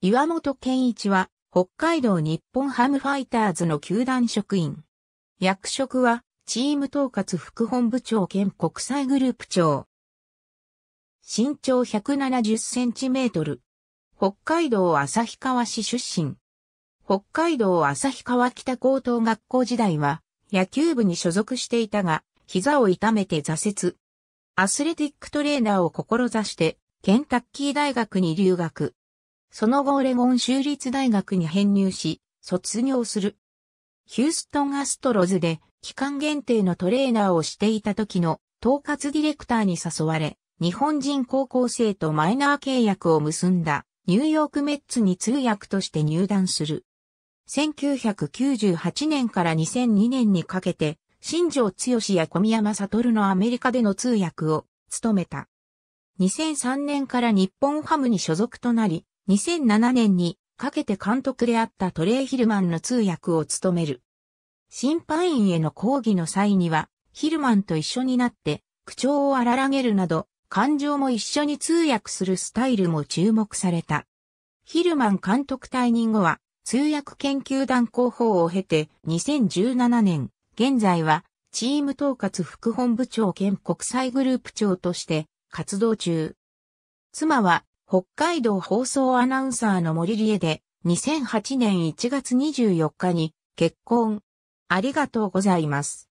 岩本健一は、北海道日本ハムファイターズの球団職員。役職は、チーム統括副本部長兼国際グループ長。身長170センチメートル。北海道旭川市出身。北海道旭川北高等学校時代は、野球部に所属していたが、膝を痛めて挫折。アスレティックトレーナーを志して、ケンタッキー大学に留学。その後オレゴン州立大学に編入し、卒業する。ヒューストンアストロズで期間限定のトレーナーをしていた時の統括ディレクターに誘われ、日本人高校生とマイナー契約を結んだニューヨークメッツに通訳として入団する。1998年から2002年にかけて、新庄剛志や小宮山悟のアメリカでの通訳を務めた。2003年から日本ハムに所属となり、2007年にかけて監督であったトレイ・ヒルマンの通訳を務める。審判員への抗議の際には、ヒルマンと一緒になって口調を荒らげるなど、感情も一緒に通訳するスタイルも注目された。ヒルマン監督退任後は、通訳研究団広報を経て、2017年、現在は、チーム統括副本部長兼国際グループ長として活動中。妻は北海道放送アナウンサーの森理恵で、2008年1月24日に結婚。ありがとうございます。